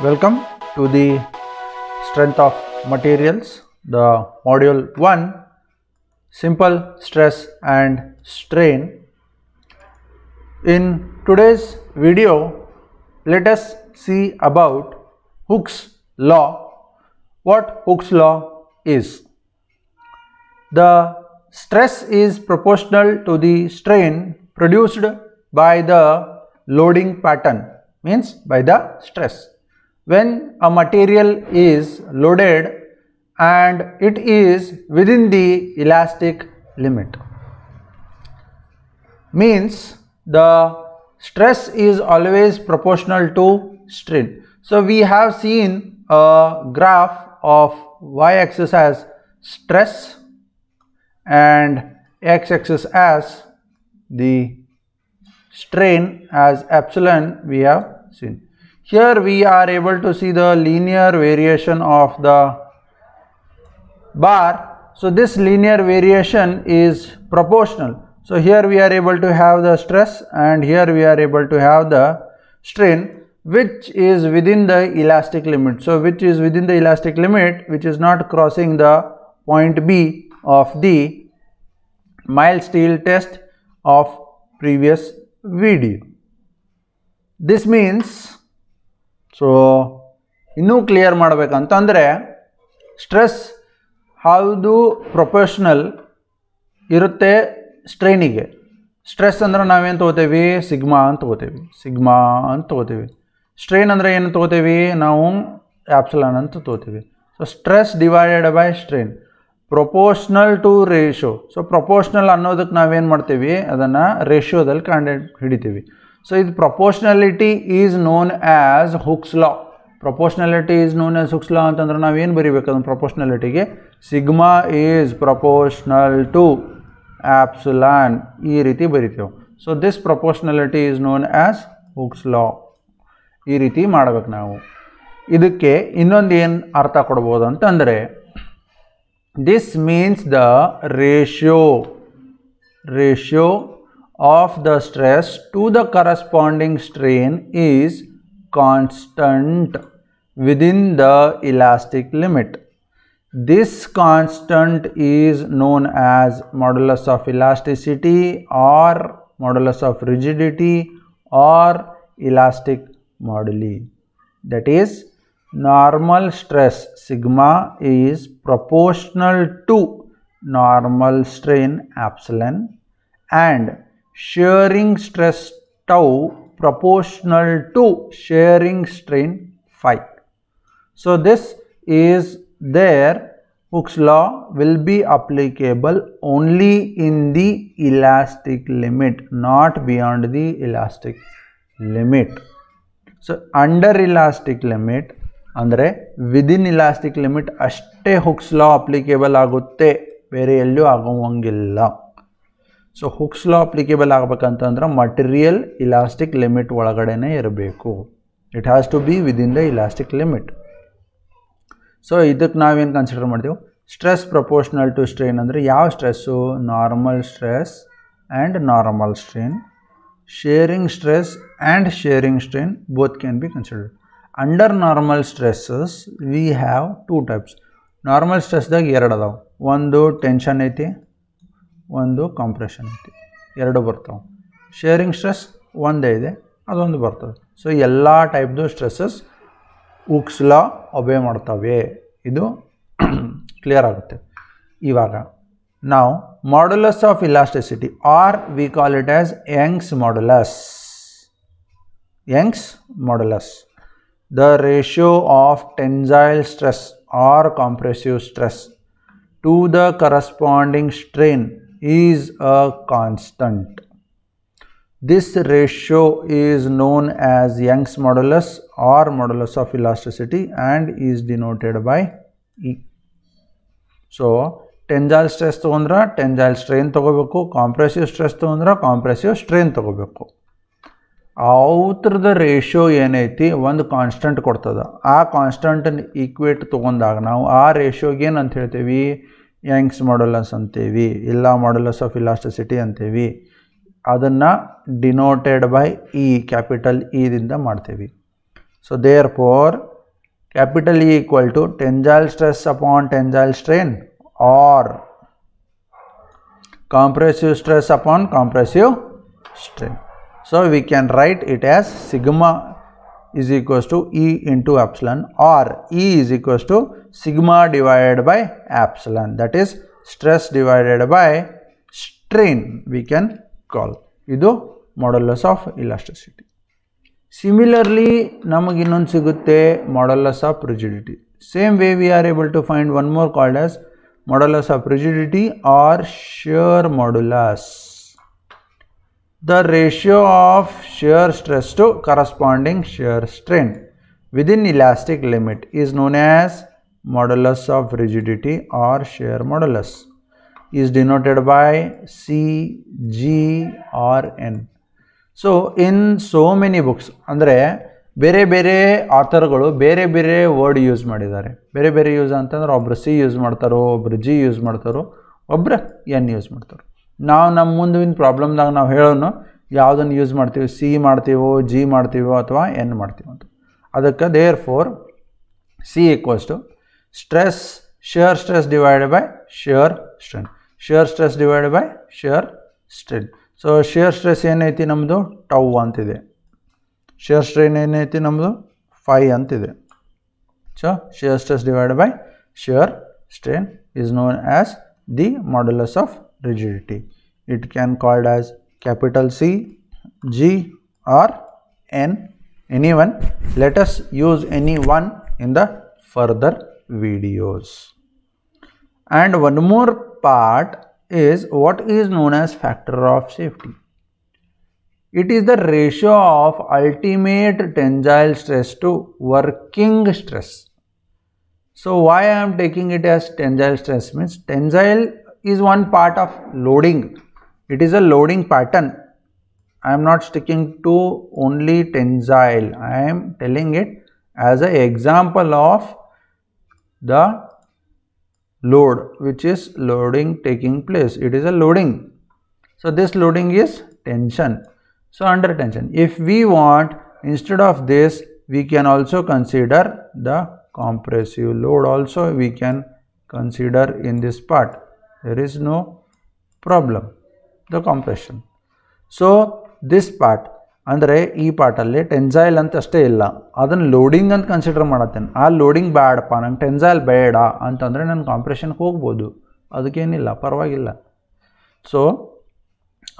Welcome to the strength of materials the module 1 simple stress and strain. In today's video let us see about Hooke's law. What Hooke's law is? The stress is proportional to the strain produced by the loading pattern means by the stress when a material is loaded and it is within the elastic limit means the stress is always proportional to strain so we have seen a graph of y-axis as stress and x-axis as the strain as epsilon we have seen here we are able to see the linear variation of the bar. So this linear variation is proportional. So here we are able to have the stress and here we are able to have the strain which is within the elastic limit. So which is within the elastic limit which is not crossing the point B of the mild steel test of previous video. This means so ಇನ್ನೂ clear ಮಾಡಬೇಕಂತಂದರೆ stress ಹೌದು proportional ಇರುತ್ತೆ ಸ್ಟ್ರೈನಿಗೆ stress ಅಂದರೆ ನಾವೇನು ತೊಗೋತೇವಿ sigma ಅಂತ ತೊಗೋತೇವಿ sigma ಅಂತ ತೊಗೋತೀವಿ ಸ್ಟ್ರೈನ್ ಅಂದರೆ ಏನು ತೊಗೋತೀವಿ ನಾವು ಆ್ಯಪ್ಸಲಾನ್ ಅಂತ ತೊಗೋತೀವಿ so stress divided by strain proportional to ratio so proportional ಅನ್ನೋದಕ್ಕೆ ನಾವೇನು ಮಾಡ್ತೀವಿ ಅದನ್ನು ರೇಷ್ಯೋದಲ್ಲಿ ಕಂಡು ಹಿಡಿತೀವಿ ಸೊ ಇದು proportionality is known as Hooke's law Proportionality is known as Hooke's law ಅಂತಂದ್ರೆ ನಾವು ಏನು ಅದನ್ನು ಪ್ರೊಪೋರ್ಷನಲಿಟಿಗೆ sigma is proportional to epsilon ಈ ರೀತಿ ಬರಿತೇವೆ so this proportionality is known as Hooke's law ಈ ರೀತಿ ಮಾಡ್ಬೇಕು ನಾವು ಇದಕ್ಕೆ ಇನ್ನೊಂದು ಏನು ಅರ್ಥ ಕೊಡ್ಬೋದು ಅಂತಂದರೆ this means the ratio ratio of the stress to the corresponding strain is constant within the elastic limit. This constant is known as modulus of elasticity or modulus of rigidity or elastic moduli. That is, normal stress sigma is proportional to normal strain epsilon and shearing stress tau proportional to shearing strain phi. So, this is there Hooke's law will be applicable only in the elastic limit not beyond the elastic limit. So, under elastic limit within elastic limit, limit ಅಷ್ಟೇ law applicable applicable ಆಗುತ್ತೆ ಬೇರೆ ಎಲ್ಲೂ ಆಗೋವಂಗಿಲ್ಲ so Hooke's law applicable ಆಗಬೇಕಂತಂದ್ರೆ material elastic limit ಒಳಗಡೆನೇ ಇರಬೇಕು it has to be within the elastic limit so ಇದಕ್ಕೆ ನಾವೇನು ಕನ್ಸಿಡರ್ ಮಾಡ್ತೀವಿ ಸ್ಟ್ರೆಸ್ ಪ್ರಪೋರ್ಷನಲ್ ಟು ಸ್ಟ್ರೈನ್ ಅಂದರೆ ಯಾವ stress normal stress and normal strain shearing stress and shearing strain both can be considered under normal stresses we have two types normal ಸ್ಟ್ರೆಸ್ದಾಗ ಎರಡು ಅದಾವೆ ಒಂದು tension ಐತಿ ಒಂದು ಕಾಂಪ್ರೆಷನ್ ಐತಿ ಎರಡು ಬರ್ತವೆ ಶೇರಿಂಗ್ ಸ್ಟ್ರೆಸ್ ಒಂದೇ ಇದೆ ಅದೊಂದು ಬರ್ತದೆ ಸೊ ಎಲ್ಲ ಟೈಪ್ದು ಸ್ಟ್ರೆಸ್ಸಸ್ ಉಕ್ಸ್ಲ ಲಾ ಒಬೆ ಮಾಡ್ತವೆ ಇದು ಕ್ಲಿಯರ್ ಆಗುತ್ತೆ ಇವಾಗ ನಾವು modulus of elasticity or we call it as Young's modulus Young's modulus the ratio of tensile stress or compressive stress to the corresponding strain is a constant. This ratio is known as Young's modulus or modulus of elasticity and is denoted by E. So, tensile stress thondra, tensile strain thogobekko, compressive stress thondra, compressive strain thogobekko. Outer the ratio yenethi, one constant kodtada. A constant and equate thogondag. Now, A ratio again anthirathevi, Young's modulus and v Illa modulus of elasticity and v Adana denoted by E, capital E in the Martevi. So, therefore, capital E equal to tensile stress upon tensile strain or compressive stress upon compressive strain. So, we can write it as sigma is equal to E into epsilon or E is equal to sigma divided by epsilon that is stress divided by strain we can call it the modulus of elasticity. Similarly, ನಮಗೆ ಇನ್ನೊಂದು ಸಿಗುತ್ತೆ modulus of rigidity. Same way we are able to find one more called as modulus of rigidity or shear modulus. The ratio of shear stress to corresponding shear strain within elastic limit is known as modulus of rigidity or shear modulus is denoted by C G or N so in so many books ಅಂದರೆ ಬೇರೆ ಬೇರೆ ಆಥರ್ಗಳು ಬೇರೆ ಬೇರೆ word use ಮಾಡಿದ್ದಾರೆ ಬೇರೆ ಬೇರೆ use ಅಂತಂದ್ರೆ ಒಬ್ರು ಸಿ ಯೂಸ್ ಮಾಡ್ತಾರೋ ಒಬ್ರು ಜಿ ಯೂಸ್ ಮಾಡ್ತಾರೋ ಒಬ್ಬರು ಎನ್ ಯೂಸ್ ಮಾಡ್ತಾರೋ ನಾವು ನಮ್ಮ ಮುಂದಿನ ಪ್ರಾಬ್ಲಮ್ದಾಗ ನಾವು ಹೇಳೋನು ಯಾವುದನ್ನು ಯೂಸ್ ಮಾಡ್ತೀವಿ ಸಿ ಮಾಡ್ತೀವೋ ಜಿ ಮಾಡ್ತೀವೋ ಅಥವಾ ಎನ್ ಮಾಡ್ತೀವೋ ಅಂತ ಅದಕ್ಕೆ therefore C equals to stress shear stress divided by shear strain. shear stress divided by shear strength so shear stress is namdu tau the. shear strain enaithi namdu phi antide so shear stress divided by shear strain is known as the modulus of rigidity it can called as capital c g or n anyone let us use any one in the further videos. And one more part is what is known as factor of safety. It is the ratio of ultimate tensile stress to working stress. So why I am taking it as tensile stress means tensile is one part of loading. It is a loading pattern. I am not sticking to only tensile. I am telling it as an example of the load which is loading taking place it is a loading so this loading is tension so under tension if we want instead of this we can also consider the compressive load also we can consider in this part there is no problem the compression so this part ಅಂದರೆ ಈ ಪಾಟಲ್ಲಿ tensile ಅಂತ ಅಷ್ಟೇ ಇಲ್ಲ ಅದನ್ನು loading ಅಂತ consider ಮಾಡತ್ತೇನೆ ಆ loading ಬೇಡಪ್ಪ ನಂಗೆ ಟೆನ್ಸೈಲ್ ಬೇಡ ಅಂತಂದರೆ ನಾನು ಕಾಂಪ್ರೆಷನ್ಗೆ ಹೋಗ್ಬೋದು ಅದಕ್ಕೇನಿಲ್ಲ ಪರವಾಗಿಲ್ಲ ಸೊ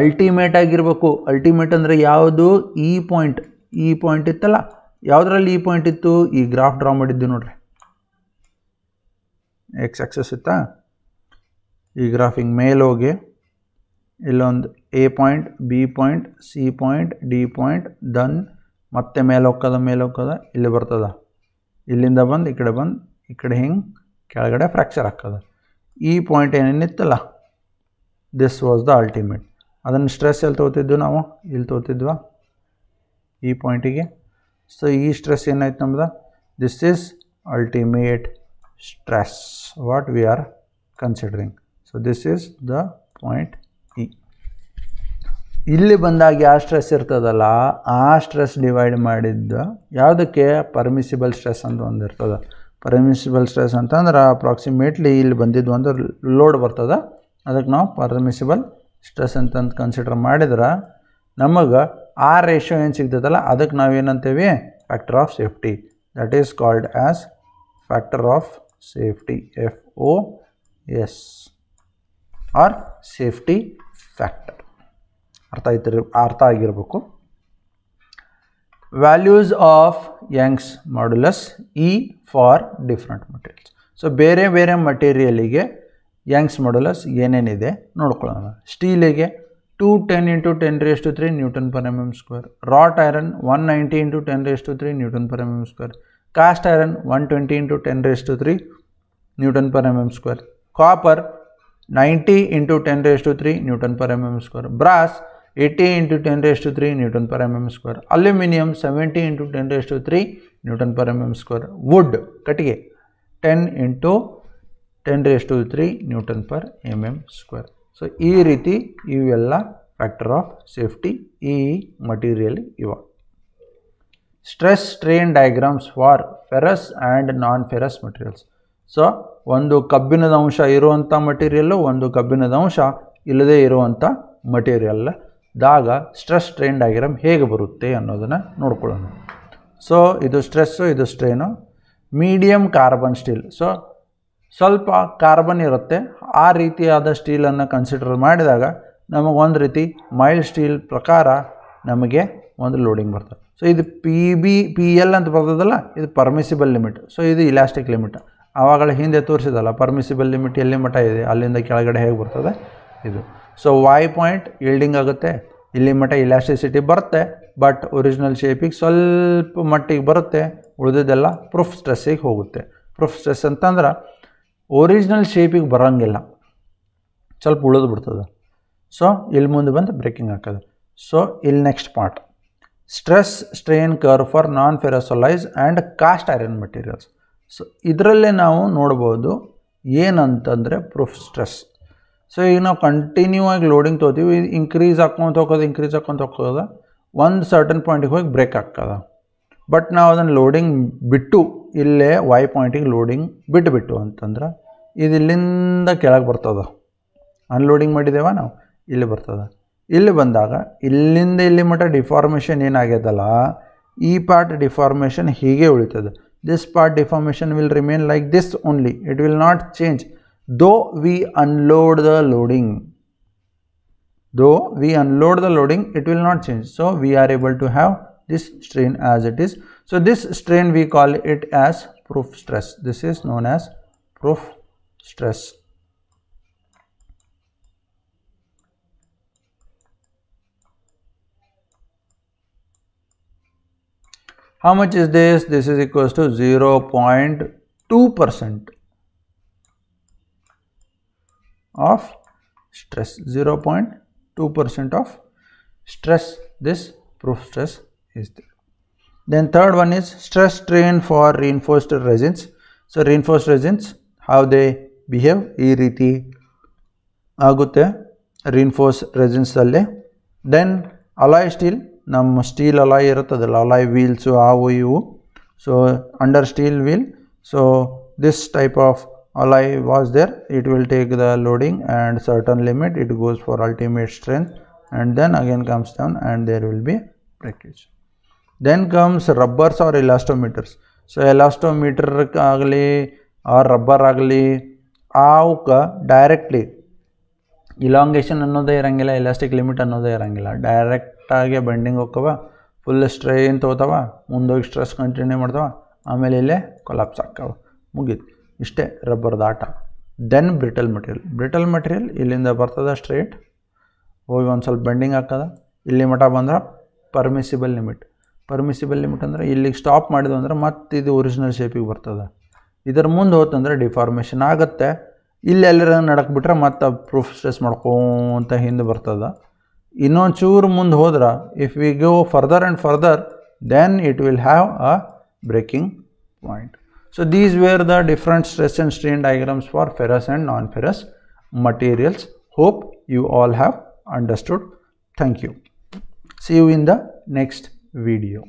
ಅಲ್ಟಿಮೇಟ್ ಆಗಿರಬೇಕು ಅಲ್ಟಿಮೇಟ್ ಅಂದರೆ ಯಾವುದು ಈ e ಪಾಯಿಂಟ್ ಈ e ಪಾಯಿಂಟ್ ಇತ್ತಲ್ಲ ಯಾವುದ್ರಲ್ಲಿ ಈ e ಪಾಯಿಂಟ್ ಇತ್ತು ಈ ಗ್ರಾಫ್ ಡ್ರಾ ಮಾಡಿದ್ದು ನೋಡ್ರಿ ಎಕ್ಸ್ ಸಕ್ಸಸ್ ಇತ್ತಾ ಈ ಗ್ರಾಫಿಂಗ್ ಮೇಲೋಗಿ ಹೋಗಿ ಇಲ್ಲೊಂದು A point B point C point D point then ಮತ್ತೆ ಮೇಲೆ ಹೋಗ್ಕದ ಮೇಲೆ ಹೋಗ್ಕದ ಇಲ್ಲಿ ಬರ್ತದ ಇಲ್ಲಿಂದ ಬಂದು ಈ ಕಡೆ ಬಂದು ಈ ಕಡೆ ಹಿಂಗೆ ಕೆಳಗಡೆ ಫ್ರ್ಯಾಕ್ಚರ್ ಆಗ್ತದೆ ಈ ಪಾಯಿಂಟ್ ಏನೇನಿತ್ತಲ್ಲ ದಿಸ್ ವಾಸ್ ದ ಅಲ್ಟಿಮೇಟ್ ಅದನ್ನು ಸ್ಟ್ರೆಸ್ ಎಲ್ಲಿ ತೊಗೋತಿದ್ವಿ ನಾವು ಇಲ್ಲಿ ತೋತಿದ್ವಾ ಈ ಪಾಯಿಂಟಿಗೆ ಸೊ ಈ ಸ್ಟ್ರೆಸ್ ಏನಾಯ್ತು ನಮ್ದು this is ultimate stress what we are considering so this is the point ಇಲ್ಲಿ ಬಂದಾಗ ಯಾವ ಸ್ಟ್ರೆಸ್ ಇರ್ತದಲ್ಲ ಆ ಸ್ಟ್ರೆಸ್ ಡಿವೈಡ್ ಮಾಡಿದ್ದು ಯಾವುದಕ್ಕೆ ಪರ್ಮಿಸಿಬಲ್ ಸ್ಟ್ರೆಸ್ ಅಂತ ಒಂದು ಇರ್ತದೆ ಪರ್ಮಿಸಿಬಲ್ ಸ್ಟ್ರೆಸ್ ಅಂತಂದ್ರೆ ಅಪ್ರಾಕ್ಸಿಮೇಟ್ಲಿ ಇಲ್ಲಿ ಬಂದಿದ್ದು ಒಂದು ಲೋಡ್ ಬರ್ತದೆ ಅದಕ್ಕೆ ನಾವು ಪರ್ಮಿಸಿಬಲ್ ಸ್ಟ್ರೆಸ್ ಅಂತಂದು ಕನ್ಸಿಡರ್ ಮಾಡಿದ್ರೆ ನಮಗೆ ಆ ರೇಷಿಯೋ ಏನು ಸಿಗ್ತದಲ್ಲ ಅದಕ್ಕೆ ನಾವೇನಂತೀವಿ factor of safety that is called as factor of safety F O S or safety factor ಅರ್ಥ ಆಯ್ತು ಅರ್ಥ ಆಗಿರಬೇಕು values of Young's modulus E for different materials so ಬೇರೆ ಬೇರೆ ಮಟೀರಿಯಲಿಗೆ ಯಂಗ್ಸ್ ಮಾಡ್ಯುಲಸ್ ಏನೇನಿದೆ ನೋಡ್ಕೊಳ್ಳೋಣ ಸ್ಟೀಲಿಗೆ two ten into ten raise to three newton per M M square wrought iron one ninety into ten raise to three newton per M M square cast iron one twenty into ten raise to three newton per M M square copper ninety into ten raise to three newton per M M square brass eighty into ten raise three newton per M M square aluminium seventy into ten raise to three newton per M M square wood ಕಟ್ಟಿಗೆ ten into ten raise to three newton per M M square so ಈ ರೀತಿ ಇವೆಲ್ಲ factor of safety ಈ material ಇವ stress strain diagrams for ferrous and non ferrous materials so ಒಂದು ಕಬ್ಬಿಣದ ಅಂಶ ಇರುವಂಥ ಮಟೀರಿಯಲ್ಲು ಒಂದು ಕಬ್ಬಿಣದ ಅಂಶ ಇಲ್ಲದೇ ಇರುವಂಥ ಮಟೀರಿಯಲ್ ದಾಗ ಸ್ಟ್ರೆಸ್ ಸ್ಟ್ರೈನ್ಡ್ ಆಗಿರಮ್ ಹೇಗೆ ಬರುತ್ತೆ ಅನ್ನೋದನ್ನು ನೋಡ್ಕೊಳ್ಳೋಣ ಸೊ ಇದು ಸ್ಟ್ರೆಸ್ಸು ಇದು strain medium carbon steel so ಸ್ವಲ್ಪ ಕಾರ್ಬನ್ ಇರುತ್ತೆ ಆ ರೀತಿಯಾದ ಸ್ಟೀಲನ್ನು ಕನ್ಸಿಡರ್ ಮಾಡಿದಾಗ ನಮಗೆ ಒಂದು ರೀತಿ ಮೈಲ್ಡ್ ಸ್ಟೀಲ್ ಪ್ರಕಾರ ನಮಗೆ ಒಂದು ಲೋಡಿಂಗ್ ಬರ್ತದೆ ಸೊ ಇದು ಪಿ ಬಿ ಪಿ ಎಲ್ ಅಂತ ಬರ್ತದಲ್ಲ ಇದು ಪರ್ಮಿಸಿಬಲ್ ಲಿಮಿಟ್ ಸೊ ಇದು ಇಲಾಸ್ಟಿಕ್ ಲಿಮಿಟ್ ಆವಾಗಲೇ ಹಿಂದೆ ತೋರಿಸಿದಲ್ಲ ಪರ್ಮಿಸಿಬಲ್ ಲಿಮಿಟ್ ಎಲ್ಲಿ ಮಟ್ಟ ಇದೆ ಅಲ್ಲಿಂದ ಕೆಳಗಡೆ ಹೇಗೆ ಬರ್ತದೆ ಇದು ಸೊ ವಾಯ್ ಪಾಯಿಂಟ್ ಇಲ್ಡಿಂಗ್ ಆಗುತ್ತೆ ಇಲ್ಲಿ ಮಟ್ಟ ಇಲಾಸ್ಟಿಸಿಟಿ ಬರುತ್ತೆ ಬಟ್ ಒರಿಜಿನಲ್ ಶೇಪಿಗೆ ಸ್ವಲ್ಪ ಮಟ್ಟಿಗೆ ಬರುತ್ತೆ ಉಳಿದಿದ್ದೆಲ್ಲ ಪ್ರೂಫ್ ಸ್ಟ್ರೆಸ್ಸಿಗೆ ಹೋಗುತ್ತೆ ಪ್ರೂಫ್ ಸ್ಟ್ರೆಸ್ ಅಂತಂದ್ರೆ ಒರಿಜಿನಲ್ ಶೇಪಿಗೆ ಬರೋಂಗಿಲ್ಲ ಸ್ವಲ್ಪ ಉಳಿದು ಬಿಡ್ತದೆ ಸೊ ಇಲ್ಲಿ ಮುಂದೆ ಬಂದು ಬ್ರೇಕಿಂಗ್ ಹಾಕೋದು ಸೊ ಇಲ್ಲಿ next part stress strain curve for non ferrous alloys and cast iron materials so ಇದರಲ್ಲೇ ನಾವು ನೋಡ್ಬೋದು ಏನಂತಂದರೆ ಪ್ರೂಫ್ ಸ್ಟ್ರೆಸ್ ಸೊ ಈಗ ನಾವು ಕಂಟಿನ್ಯೂ ಆಗಿ ಲೋಡಿಂಗ್ ತೊಗೋತೀವಿ ಇನ್ಕ್ರೀಸ್ ಹಾಕ್ಕೊಂತ ಹೋಗೋದು ಇನ್ಕ್ರೀಸ್ ಹಾಕ್ಕೊಂತ ಹೋಗೋದು ಒಂದು ಸರ್ಟನ್ ಪಾಯಿಂಟಿಗೆ ಹೋಗಿ ಬ್ರೇಕ್ ಆಗ್ತದ ಬಟ್ ನಾವು ಅದನ್ನು ಲೋಡಿಂಗ್ ಬಿಟ್ಟು ಇಲ್ಲೇ ವೈ ಪಾಯಿಂಟಿಗೆ ಲೋಡಿಂಗ್ ಬಿಟ್ಟುಬಿಟ್ಟು ಅಂತಂದ್ರೆ ಇದು ಇಲ್ಲಿಂದ ಕೆಳಗೆ ಬರ್ತದೆ ಅನ್ಲೋಡಿಂಗ್ ಮಾಡಿದ್ದೇವ ನಾವು ಇಲ್ಲಿ ಬರ್ತದೆ ಇಲ್ಲಿ ಬಂದಾಗ ಇಲ್ಲಿಂದ ಇಲ್ಲಿ ಮಟ್ಟ ಡಿಫಾರ್ಮೇಷನ್ ಏನಾಗ್ಯದಲ್ಲ ಈ ಪಾರ್ಟ್ ಡಿಫಾರ್ಮೇಷನ್ ಹೀಗೆ ಉಳಿತದೆ this part deformation will remain like this only it will not change though we unload the loading though we unload the loading it will not change so we are able to have this strain as it is so this strain we call it as proof stress this is known as proof stress how much is this this is equals to 0.2 percent of stress 0.2 percent of stress this proof stress is there then third one is stress strain for reinforced resins so reinforced resins how they behave ಈ ರೀತಿ ಆಗುತ್ತೆ Reinforced resins Then alloy steel. Steel steel alloy. Alloy ಇರುತ್ತದಲ್ಲ alloy wheels ಅವು ಇವು so under steel wheel so this all I was there it will take the loading and certain limit it goes for ultimate strength and then again comes down and there will be breakage then comes rubbers or elastometers so elastometer ugly or rubber ugly auka directly elongation another irangila elastic limit another irangila direct aage bending okava full strength otava mundo stress continue madthava amele collapse akava mugit ಇಷ್ಟೇ ರಬ್ಬರ್ದ ಆಟ then brittle material brittle material ಇಲ್ಲಿಂದ ಬರ್ತದೆ straight ಹೋಗಿ ಒಂದು ಸ್ವಲ್ಪ bending ಆಗ್ತದೆ ಇಲ್ಲಿ ಮಠ ಬಂದ್ರೆ ಪರ್ಮಿಸಿಬಲ್ ಲಿಮಿಟ್ ಪರ್ಮಿಸಿಬಲ್ ಲಿಮಿಟ್ ಅಂದರೆ ಇಲ್ಲಿಗೆ ಸ್ಟಾಪ್ ಮಾಡಿದ್ವು ಅಂದ್ರೆ ಮತ್ತೆ ಇದು ಒರಿಜಿನಲ್ ಶೇಪಿಗೆ ಬರ್ತದೆ ಇದರ ಮುಂದೆ ಹೋತಂದ್ರೆ ಡಿಫಾರ್ಮೇಷನ್ ಆಗುತ್ತೆ ಇಲ್ಲಿ ಎಲ್ಲರ ನಡಕ್ಬಿಟ್ರೆ ಮತ್ತೆ ಪ್ರೂಫ್ ಸ್ಟ್ರೆಸ್ ಮಾಡ್ಕೊಂತ ಹಿಂದೆ ಬರ್ತದೆ ಇನ್ನೊಂದು ಚೂರು ಮುಂದೆ ಹೋದ್ರೆ if we go further and further then it will have a breaking point So these were the different stress and strain diagrams for ferrous and non-ferrous materials. Hope you all have understood. Thank you. See you in the next video.